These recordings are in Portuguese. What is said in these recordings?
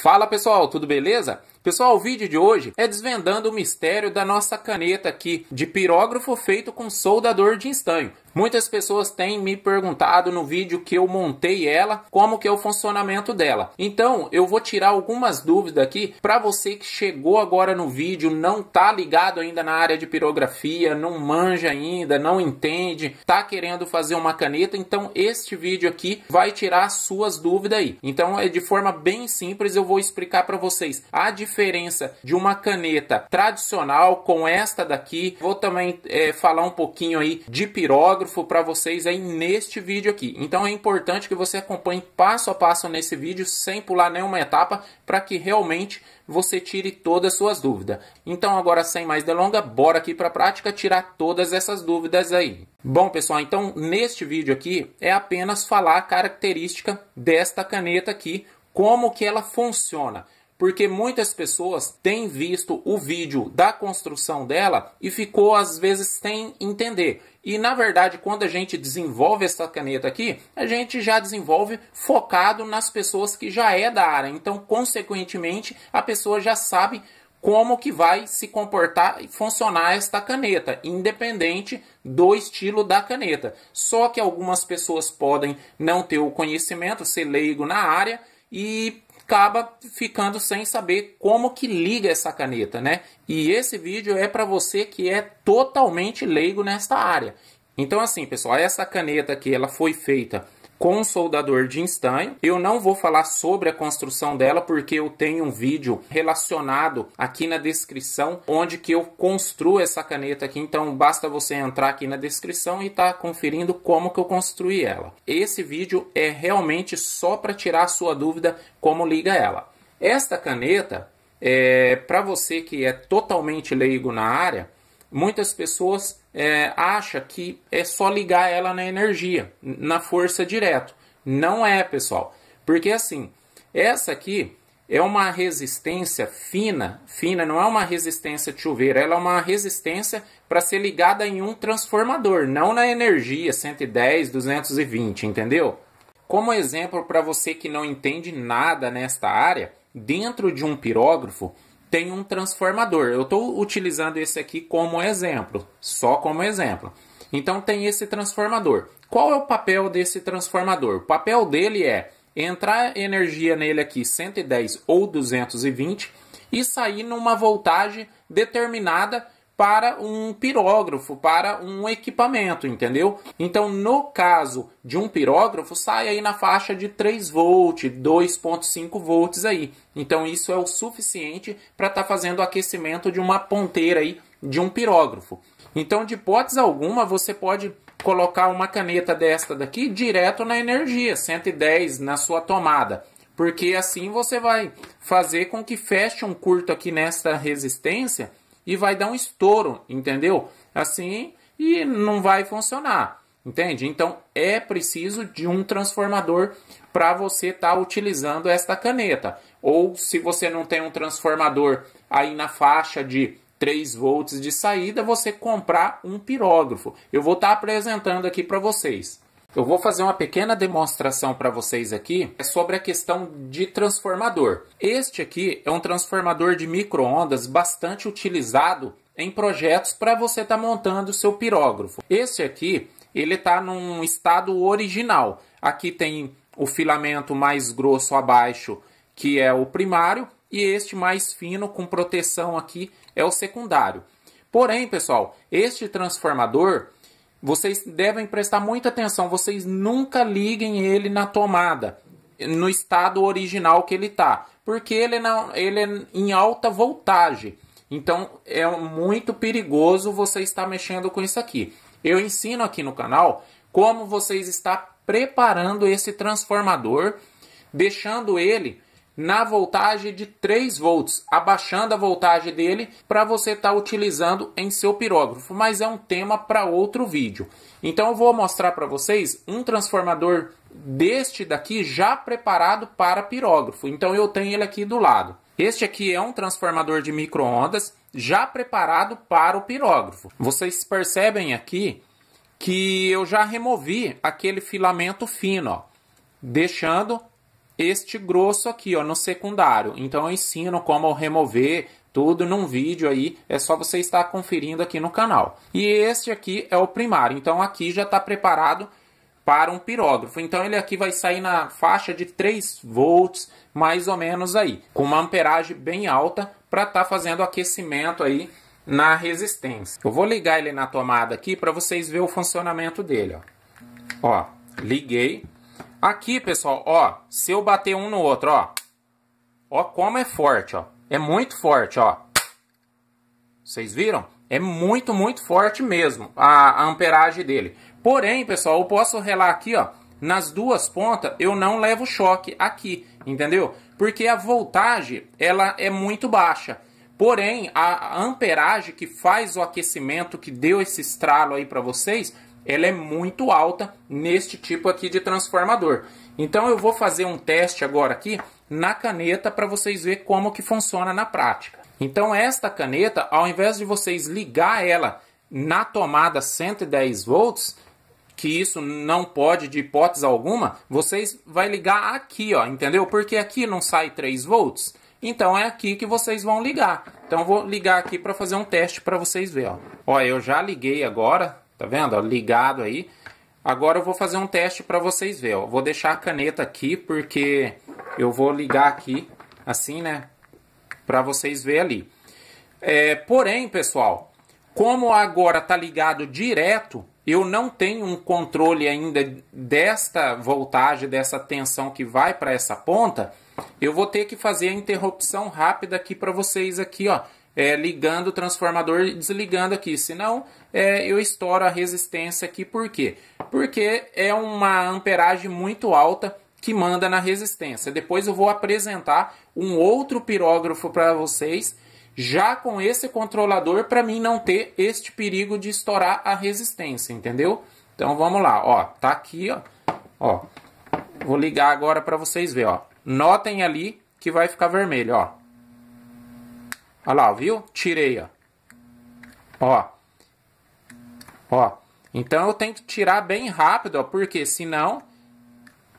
Fala pessoal, tudo beleza? Pessoal, o vídeo de hoje é desvendando o mistério da nossa caneta aqui de pirógrafo feito com soldador de estanho. Muitas pessoas têm me perguntado no vídeo que eu montei ela, como que é o funcionamento dela. Então, eu vou tirar algumas dúvidas aqui para você que chegou agora no vídeo, não tá ligado ainda na área de pirografia, não manja ainda, não entende, tá querendo fazer uma caneta, então este vídeo aqui vai tirar suas dúvidas aí. Então, é de forma bem simples eu vou explicar para vocês a diferença diferença de uma caneta tradicional com esta daqui. Vou também é, falar um pouquinho aí de pirógrafo para vocês aí neste vídeo aqui. Então é importante que você acompanhe passo a passo nesse vídeo sem pular nenhuma etapa para que realmente você tire todas as suas dúvidas. Então agora sem mais delongas, bora aqui para a prática tirar todas essas dúvidas aí. Bom pessoal, então neste vídeo aqui é apenas falar a característica desta caneta aqui, como que ela funciona porque muitas pessoas têm visto o vídeo da construção dela e ficou às vezes sem entender. E na verdade, quando a gente desenvolve essa caneta aqui, a gente já desenvolve focado nas pessoas que já é da área. Então, consequentemente, a pessoa já sabe como que vai se comportar e funcionar esta caneta, independente do estilo da caneta. Só que algumas pessoas podem não ter o conhecimento, ser leigo na área e acaba ficando sem saber como que liga essa caneta, né? E esse vídeo é para você que é totalmente leigo nesta área. Então assim, pessoal, essa caneta aqui, ela foi feita com o soldador de estanho. Eu não vou falar sobre a construção dela porque eu tenho um vídeo relacionado aqui na descrição onde que eu construo essa caneta aqui, então basta você entrar aqui na descrição e tá conferindo como que eu construí ela. Esse vídeo é realmente só para tirar a sua dúvida como liga ela. Esta caneta é para você que é totalmente leigo na área, muitas pessoas é, acham que é só ligar ela na energia, na força direto. Não é, pessoal. Porque assim, essa aqui é uma resistência fina, fina, não é uma resistência de chuveiro, ela é uma resistência para ser ligada em um transformador, não na energia 110, 220, entendeu? Como exemplo para você que não entende nada nesta área, dentro de um pirógrafo, tem um transformador. Eu estou utilizando esse aqui como exemplo, só como exemplo. Então tem esse transformador. Qual é o papel desse transformador? O papel dele é entrar energia nele aqui 110 ou 220 e sair numa voltagem determinada para um pirógrafo, para um equipamento, entendeu? Então, no caso de um pirógrafo, sai aí na faixa de 3 volts, 2.5 volts aí. Então, isso é o suficiente para estar tá fazendo o aquecimento de uma ponteira aí de um pirógrafo. Então, de hipótese alguma, você pode colocar uma caneta desta daqui direto na energia, 110 na sua tomada porque assim você vai fazer com que feche um curto aqui nesta resistência e vai dar um estouro, entendeu? Assim, e não vai funcionar, entende? Então é preciso de um transformador para você estar tá utilizando esta caneta. Ou se você não tem um transformador aí na faixa de 3 volts de saída, você comprar um pirógrafo. Eu vou estar tá apresentando aqui para vocês. Eu vou fazer uma pequena demonstração para vocês aqui é sobre a questão de transformador. Este aqui é um transformador de microondas bastante utilizado em projetos para você estar tá montando o seu pirógrafo. Este aqui, ele está num estado original. Aqui tem o filamento mais grosso abaixo, que é o primário, e este mais fino com proteção aqui é o secundário. Porém, pessoal, este transformador vocês devem prestar muita atenção, vocês nunca liguem ele na tomada, no estado original que ele está, porque ele não, ele é em alta voltagem. Então é muito perigoso você estar mexendo com isso aqui. Eu ensino aqui no canal como vocês está preparando esse transformador, deixando ele na voltagem de 3 volts, abaixando a voltagem dele para você estar tá utilizando em seu pirógrafo, mas é um tema para outro vídeo. Então eu vou mostrar para vocês um transformador deste daqui já preparado para pirógrafo. Então eu tenho ele aqui do lado. Este aqui é um transformador de microondas já preparado para o pirógrafo. Vocês percebem aqui que eu já removi aquele filamento fino, ó, deixando este grosso aqui, ó, no secundário. Então eu ensino como remover tudo num vídeo aí, é só você estar conferindo aqui no canal. E este aqui é o primário, então aqui já está preparado para um pirógrafo. Então ele aqui vai sair na faixa de 3 volts, mais ou menos aí, com uma amperagem bem alta para estar tá fazendo aquecimento aí na resistência. Eu vou ligar ele na tomada aqui para vocês ver o funcionamento dele, ó. Ó, liguei. Aqui, pessoal, ó, se eu bater um no outro, ó, ó como é forte, ó. É muito forte, ó. Vocês viram? É muito, muito forte mesmo a, a amperagem dele. Porém, pessoal, eu posso relar aqui, ó, nas duas pontas eu não levo choque aqui, entendeu? Porque a voltagem, ela é muito baixa. Porém, a amperagem que faz o aquecimento, que deu esse estralo aí para vocês, ela é muito alta neste tipo aqui de transformador. Então eu vou fazer um teste agora aqui na caneta para vocês verem como que funciona na prática. Então esta caneta, ao invés de vocês ligar ela na tomada 110 volts, que isso não pode de hipótese alguma, vocês vai ligar aqui, ó, entendeu? Porque aqui não sai 3 volts. Então é aqui que vocês vão ligar. Então vou ligar aqui para fazer um teste para vocês verem. Ó. ó, eu já liguei agora, Tá vendo? ligado aí. Agora eu vou fazer um teste para vocês verem. Vou deixar a caneta aqui porque eu vou ligar aqui assim, né? Para vocês verem ali. É, porém, pessoal, como agora tá ligado direto, eu não tenho um controle ainda desta voltagem, dessa tensão que vai para essa ponta. Eu vou ter que fazer a interrupção rápida aqui para vocês aqui, ó é, ligando o transformador e desligando aqui. Senão é, eu estouro a resistência aqui. Por quê? Porque é uma amperagem muito alta que manda na resistência. Depois eu vou apresentar um outro pirógrafo para vocês, já com esse controlador, para mim não ter este perigo de estourar a resistência, entendeu? Então vamos lá, ó, tá aqui, ó, ó. Vou ligar agora para vocês ver, ó. Notem ali que vai ficar vermelho, ó. Olha lá, viu? Tirei, ó. Ó. Ó. Então eu tenho que tirar bem rápido, ó, porque senão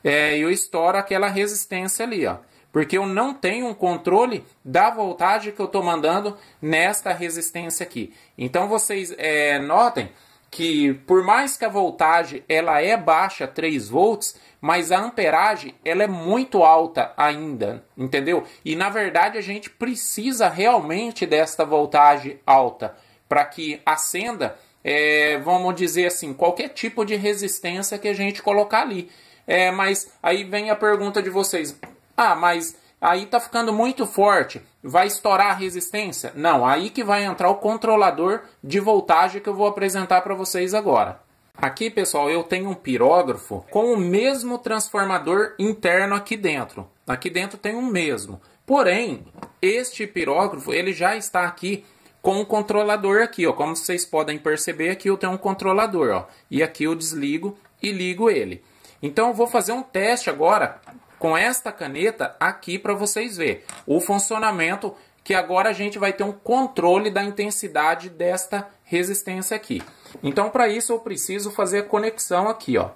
é, eu estouro aquela resistência ali, ó. Porque eu não tenho um controle da voltagem que eu estou mandando nesta resistência aqui. Então vocês é, notem que por mais que a voltagem ela é baixa, 3 volts, mas a amperagem ela é muito alta ainda, entendeu? E na verdade a gente precisa realmente desta voltagem alta para que acenda, é, vamos dizer assim, qualquer tipo de resistência que a gente colocar ali. É, mas aí vem a pergunta de vocês: ah, mas aí está ficando muito forte, vai estourar a resistência? Não, aí que vai entrar o controlador de voltagem que eu vou apresentar para vocês agora. Aqui, pessoal, eu tenho um pirógrafo com o mesmo transformador interno aqui dentro. Aqui dentro tem o um mesmo. Porém, este pirógrafo, ele já está aqui com o controlador aqui, ó. Como vocês podem perceber, aqui eu tenho um controlador, ó. E aqui eu desligo e ligo ele. Então, eu vou fazer um teste agora com esta caneta aqui para vocês verem o funcionamento que agora a gente vai ter um controle da intensidade desta resistência aqui. Então, para isso, eu preciso fazer a conexão aqui, ó.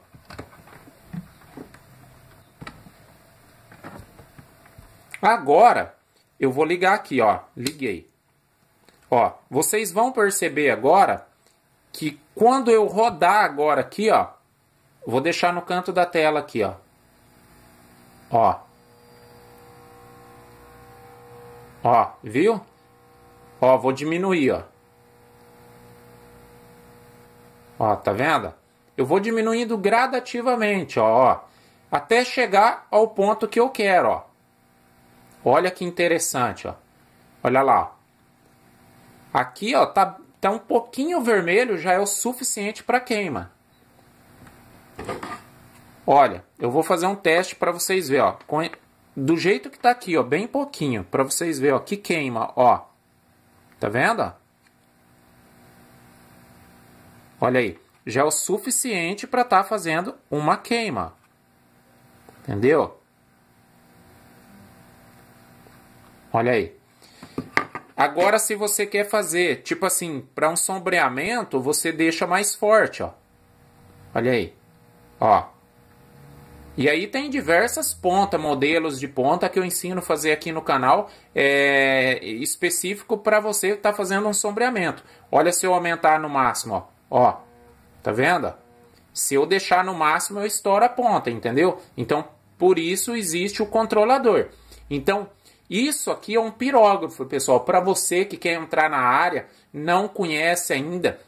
Agora, eu vou ligar aqui, ó. Liguei. Ó, vocês vão perceber agora que quando eu rodar agora aqui, ó, vou deixar no canto da tela aqui, ó. Ó. Ó, viu? Ó, vou diminuir, ó. Ó, tá vendo? Eu vou diminuindo gradativamente, ó, ó, até chegar ao ponto que eu quero, ó. Olha que interessante, ó. Olha lá. Ó. Aqui, ó, tá, tá um pouquinho vermelho, já é o suficiente para queima. Olha, eu vou fazer um teste para vocês ver, ó, com, do jeito que tá aqui, ó, bem pouquinho, para vocês ver, ó, que queima, ó. Tá vendo? Olha aí, já é o suficiente para estar tá fazendo uma queima. Entendeu? Olha aí. Agora, se você quer fazer, tipo assim, para um sombreamento, você deixa mais forte, ó. Olha aí. Ó. E aí tem diversas pontas, modelos de ponta que eu ensino a fazer aqui no canal, é, específico para você estar tá fazendo um sombreamento. Olha se eu aumentar no máximo, ó. Ó, tá vendo? Se eu deixar no máximo, eu estouro a ponta, entendeu? Então, por isso existe o controlador. Então, isso aqui é um pirógrafo, pessoal. Para você que quer entrar na área, não conhece ainda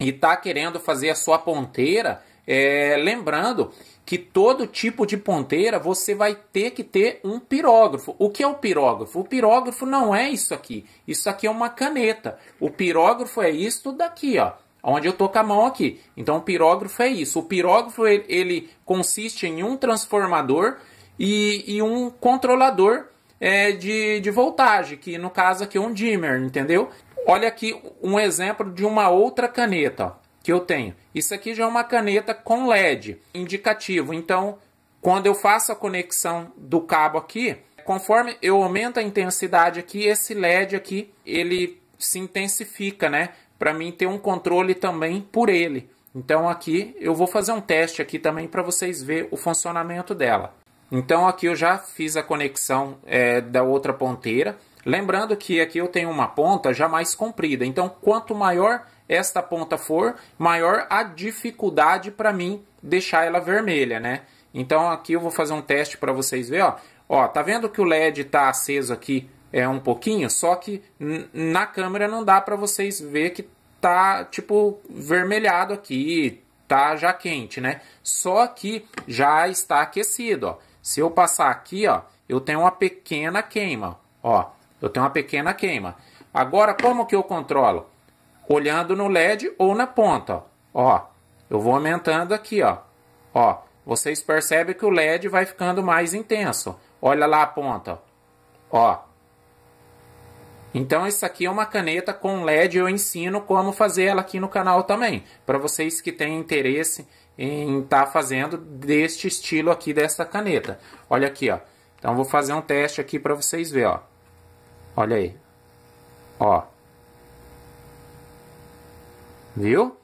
e está querendo fazer a sua ponteira, é, lembrando que todo tipo de ponteira você vai ter que ter um pirógrafo. O que é o pirógrafo? O pirógrafo não é isso aqui. Isso aqui é uma caneta. O pirógrafo é isto daqui, ó onde eu tô com a mão aqui. Então o pirógrafo é isso. O pirógrafo ele, ele consiste em um transformador e, e um controlador é, de, de voltagem, que no caso aqui é um dimmer, entendeu? Olha aqui um exemplo de uma outra caneta ó, que eu tenho. Isso aqui já é uma caneta com LED indicativo. Então, quando eu faço a conexão do cabo aqui, conforme eu aumento a intensidade aqui, esse LED aqui, ele se intensifica, né? para mim ter um controle também por ele. Então aqui eu vou fazer um teste aqui também para vocês ver o funcionamento dela. Então aqui eu já fiz a conexão é, da outra ponteira. Lembrando que aqui eu tenho uma ponta já mais comprida. Então quanto maior esta ponta for, maior a dificuldade para mim deixar ela vermelha, né? Então aqui eu vou fazer um teste para vocês ver, ó. Ó, tá vendo que o LED tá aceso aqui é um pouquinho, só que na câmera não dá para vocês ver que tá tipo vermelhado aqui, tá já quente, né? Só que já está aquecido, ó. Se eu passar aqui, ó, eu tenho uma pequena queima, ó. Eu tenho uma pequena queima. Agora como que eu controlo? Olhando no LED ou na ponta, ó. Eu vou aumentando aqui, ó. Ó, vocês percebem que o LED vai ficando mais intenso. Olha lá a ponta, ó. Então isso aqui é uma caneta com LED, eu ensino como fazer ela aqui no canal também, para vocês que têm interesse em estar tá fazendo deste estilo aqui dessa caneta. Olha aqui, ó. Então vou fazer um teste aqui para vocês ver, ó. Olha aí. Ó. Viu?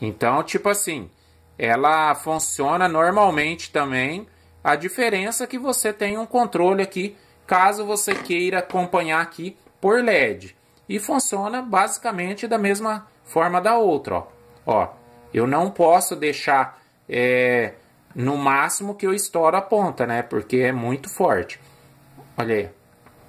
Então, tipo assim, ela funciona normalmente também. A diferença é que você tem um controle aqui, caso você queira acompanhar aqui por LED. E funciona basicamente da mesma forma da outra. Ó, ó eu não posso deixar é, no máximo que eu estouro a ponta, né? Porque é muito forte. Olha aí.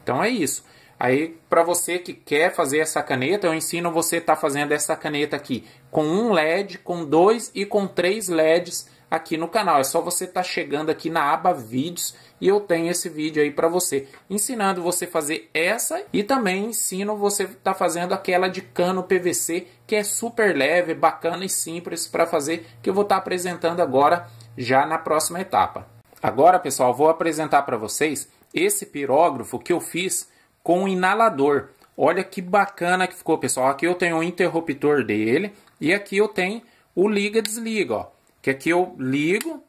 Então é isso. Aí, para você que quer fazer essa caneta, eu ensino você a tá fazendo essa caneta aqui com um LED, com dois e com três LEDs aqui no canal. É só você estar tá chegando aqui na aba vídeos e eu tenho esse vídeo aí para você, ensinando você fazer essa e também ensino você tá fazendo aquela de cano PVC, que é super leve, bacana e simples para fazer, que eu vou estar tá apresentando agora já na próxima etapa. Agora, pessoal, vou apresentar para vocês esse pirógrafo que eu fiz com inalador. Olha que bacana que ficou, pessoal. Aqui eu tenho o interruptor dele e aqui eu tenho o liga-desliga, ó que aqui é eu ligo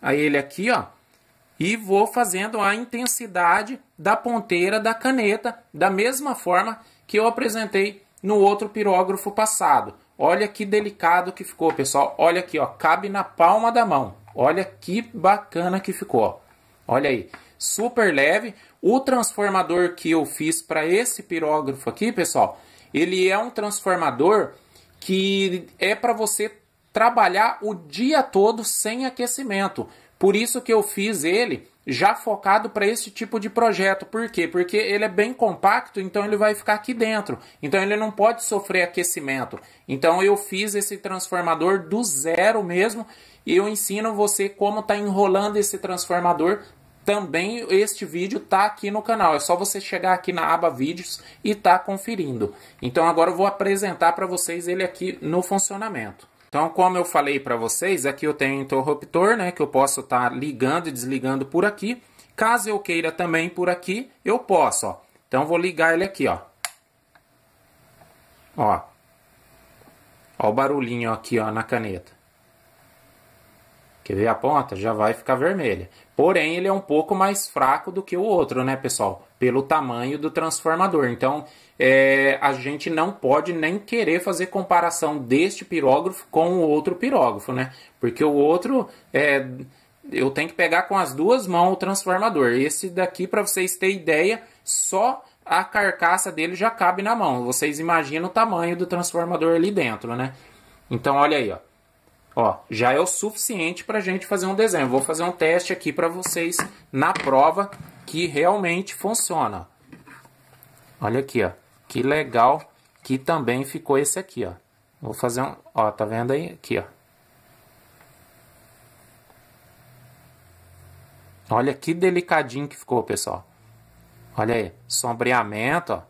a ele aqui, ó, e vou fazendo a intensidade da ponteira da caneta da mesma forma que eu apresentei no outro pirógrafo passado. Olha que delicado que ficou, pessoal. Olha aqui, ó, cabe na palma da mão. Olha que bacana que ficou. Olha aí, super leve. O transformador que eu fiz para esse pirógrafo aqui, pessoal, ele é um transformador que é para você trabalhar o dia todo sem aquecimento. Por isso que eu fiz ele já focado para esse tipo de projeto. Por quê? Porque ele é bem compacto, então ele vai ficar aqui dentro. Então ele não pode sofrer aquecimento. Então eu fiz esse transformador do zero mesmo e eu ensino você como está enrolando esse transformador. Também este vídeo está aqui no canal. É só você chegar aqui na aba vídeos e tá conferindo. Então agora eu vou apresentar para vocês ele aqui no funcionamento. Então, como eu falei para vocês, aqui eu tenho um interruptor, né, que eu posso estar tá ligando e desligando por aqui. Caso eu queira também por aqui, eu posso, ó. Então, vou ligar ele aqui, ó. Ó. Ó o barulhinho aqui, ó, na caneta. Quer ver a ponta? Já vai ficar vermelha. Porém, ele é um pouco mais fraco do que o outro, né, pessoal? Pelo tamanho do transformador. Então, é, a gente não pode nem querer fazer comparação deste pirógrafo com o outro pirógrafo, né? Porque o outro é, eu tenho que pegar com as duas mãos o transformador. Esse daqui, para vocês terem ideia, só a carcaça dele já cabe na mão. Vocês imaginam o tamanho do transformador ali dentro, né? Então, olha aí, ó. Ó, já é o suficiente para a gente fazer um desenho. Vou fazer um teste aqui para vocês na prova que realmente funciona. Olha aqui, ó. Que legal que também ficou esse aqui, ó. Vou fazer um, ó, tá vendo aí? Aqui, ó. Olha que delicadinho que ficou, pessoal. Olha aí, sombreamento, ó.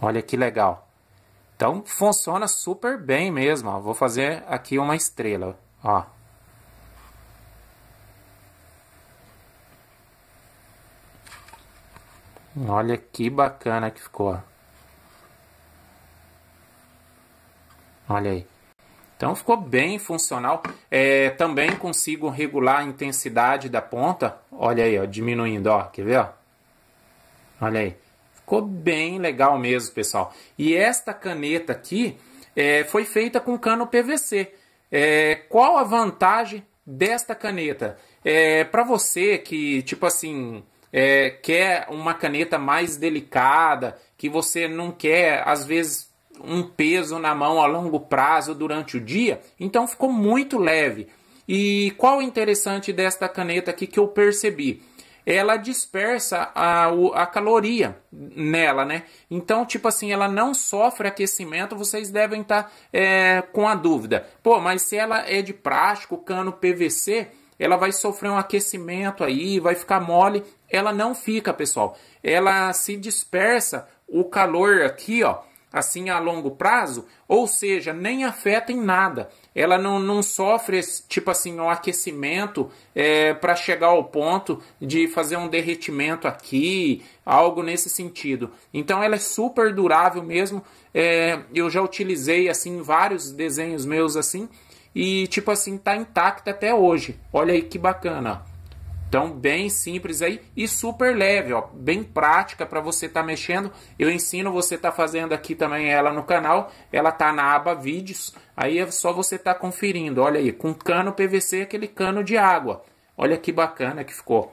Olha que legal. Então, funciona super bem mesmo, ó. Vou fazer aqui uma estrela, ó. Olha que bacana que ficou. Olha aí. Então ficou bem funcional. É, também consigo regular a intensidade da ponta. Olha aí, ó, diminuindo, ó. Quer ver? Ó? Olha aí. Ficou bem legal mesmo, pessoal. E esta caneta aqui é, foi feita com cano PVC. É, qual a vantagem desta caneta? É, Para você que, tipo assim, é, quer uma caneta mais delicada, que você não quer, às vezes, um peso na mão a longo prazo durante o dia, então ficou muito leve. E qual o interessante desta caneta aqui que eu percebi? Ela dispersa a, a caloria nela, né? Então, tipo assim, ela não sofre aquecimento. Vocês devem estar tá, é, com a dúvida. Pô, mas se ela é de plástico, cano PVC, ela vai sofrer um aquecimento aí, vai ficar mole. Ela não fica, pessoal. Ela se dispersa o calor aqui, ó assim a longo prazo, ou seja, nem afeta em nada. Ela não, não sofre, tipo assim, um aquecimento é, para chegar ao ponto de fazer um derretimento aqui, algo nesse sentido. Então ela é super durável mesmo. É, eu já utilizei assim vários desenhos meus assim e tipo assim tá intacta até hoje. Olha aí que bacana. Então, bem simples aí e super leve, ó, bem prática para você estar tá mexendo. Eu ensino você tá fazendo aqui também ela no canal. Ela tá na aba vídeos. Aí é só você tá conferindo. Olha aí, com cano PVC, aquele cano de água. Olha que bacana que ficou.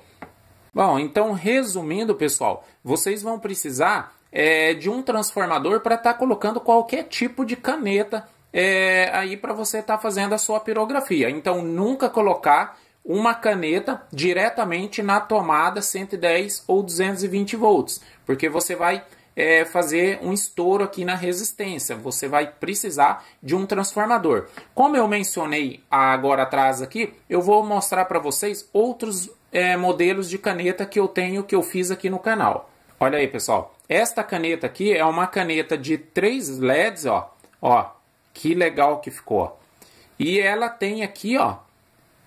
Bom, então resumindo, pessoal, vocês vão precisar é, de um transformador para estar tá colocando qualquer tipo de caneta é, aí para você estar tá fazendo a sua pirografia. Então nunca colocar uma caneta diretamente na tomada 110 ou 220 volts, porque você vai é, fazer um estouro aqui na resistência, você vai precisar de um transformador. Como eu mencionei agora atrás aqui, eu vou mostrar para vocês outros é, modelos de caneta que eu tenho, que eu fiz aqui no canal. Olha aí, pessoal. Esta caneta aqui é uma caneta de três LEDs, ó. Ó, que legal que ficou. E ela tem aqui, ó,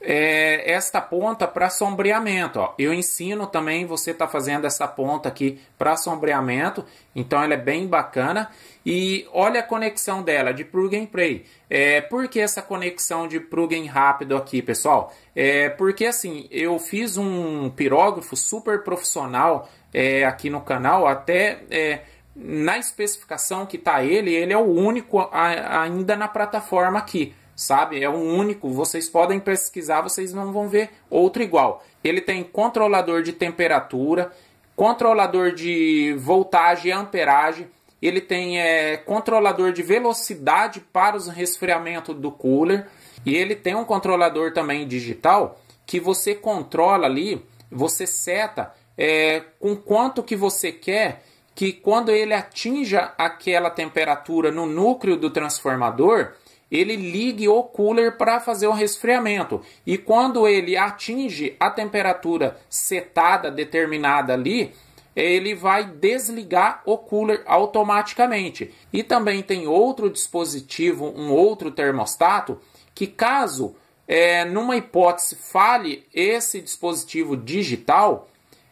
é, esta ponta para sombreamento. Ó. Eu ensino também você tá fazendo essa ponta aqui para sombreamento, então ela é bem bacana. E olha a conexão dela de plug and play. É, por que essa conexão de plug and rápido aqui, pessoal? É, porque assim, eu fiz um pirógrafo super profissional é, aqui no canal, até... É, na especificação que está ele, ele é o único a, ainda na plataforma aqui sabe? É um único, vocês podem pesquisar, vocês não vão ver outro igual. Ele tem controlador de temperatura, controlador de voltagem e amperagem, ele tem é, controlador de velocidade para o resfriamento do cooler e ele tem um controlador também digital que você controla ali, você seta é, com quanto que você quer que quando ele atinja aquela temperatura no núcleo do transformador, ele ligue o cooler para fazer um resfriamento. E quando ele atinge a temperatura setada, determinada ali, ele vai desligar o cooler automaticamente. E também tem outro dispositivo, um outro termostato, que caso é, numa hipótese falhe esse dispositivo digital,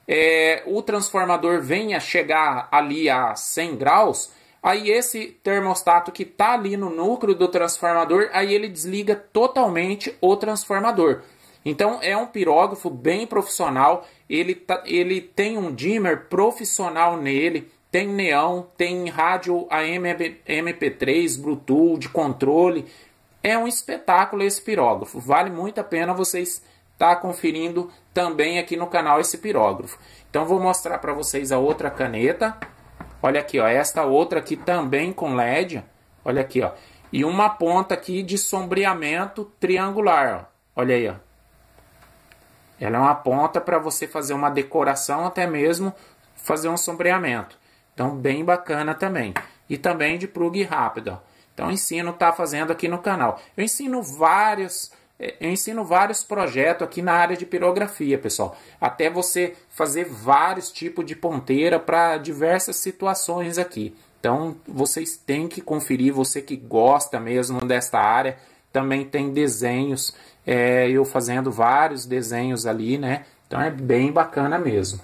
é, o transformador venha chegar ali a 100 graus, Aí esse termostato que está ali no núcleo do transformador, aí ele desliga totalmente o transformador. Então é um pirógrafo bem profissional, ele, tá, ele tem um dimmer profissional nele, tem neon, tem rádio AM, MP3, Bluetooth, de controle. É um espetáculo esse pirógrafo, vale muito a pena vocês estar tá conferindo também aqui no canal esse pirógrafo. Então vou mostrar para vocês a outra caneta. Olha aqui, ó, esta outra aqui também com LED. Olha aqui, ó. E uma ponta aqui de sombreamento triangular, ó. Olha aí, ó. Ela é uma ponta para você fazer uma decoração, até mesmo fazer um sombreamento. Então, bem bacana também. E também de plug rápido, ó. Então, ensino tá fazendo aqui no canal. Eu ensino vários é, eu ensino vários projetos aqui na área de pirografia, pessoal. Até você fazer vários tipos de ponteira para diversas situações aqui. Então, vocês têm que conferir, você que gosta mesmo desta área, também tem desenhos, é, eu fazendo vários desenhos ali, né? Então é bem bacana mesmo.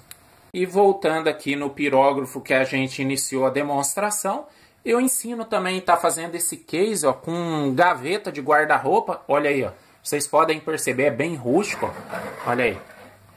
E voltando aqui no pirógrafo que a gente iniciou a demonstração, eu ensino também tá fazendo esse case ó, com gaveta de guarda-roupa, olha aí, ó vocês podem perceber, é bem rústico. Olha aí.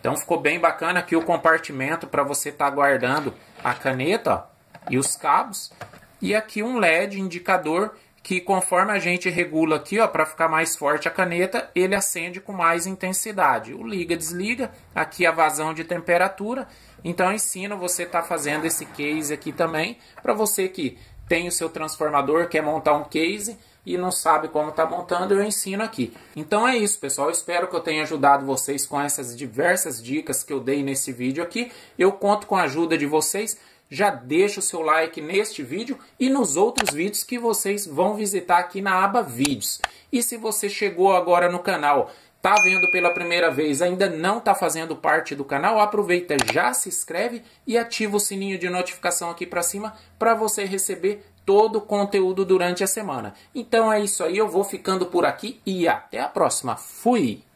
Então ficou bem bacana aqui o compartimento para você estar tá guardando a caneta ó, e os cabos. E aqui um LED indicador que conforme a gente regula aqui, ó, para ficar mais forte a caneta, ele acende com mais intensidade. O liga, desliga, aqui a vazão de temperatura. Então ensino você tá fazendo esse case aqui também, para você que tem o seu transformador, quer montar um case e não sabe como está montando, eu ensino aqui. Então é isso, pessoal. Eu espero que eu tenha ajudado vocês com essas diversas dicas que eu dei nesse vídeo aqui. Eu conto com a ajuda de vocês. Já deixa o seu like neste vídeo e nos outros vídeos que vocês vão visitar aqui na aba Vídeos. E se você chegou agora no canal Tá vendo pela primeira vez, ainda não tá fazendo parte do canal, aproveita, já se inscreve e ativa o sininho de notificação aqui para cima para você receber todo o conteúdo durante a semana. Então é isso aí, eu vou ficando por aqui e até a próxima. Fui.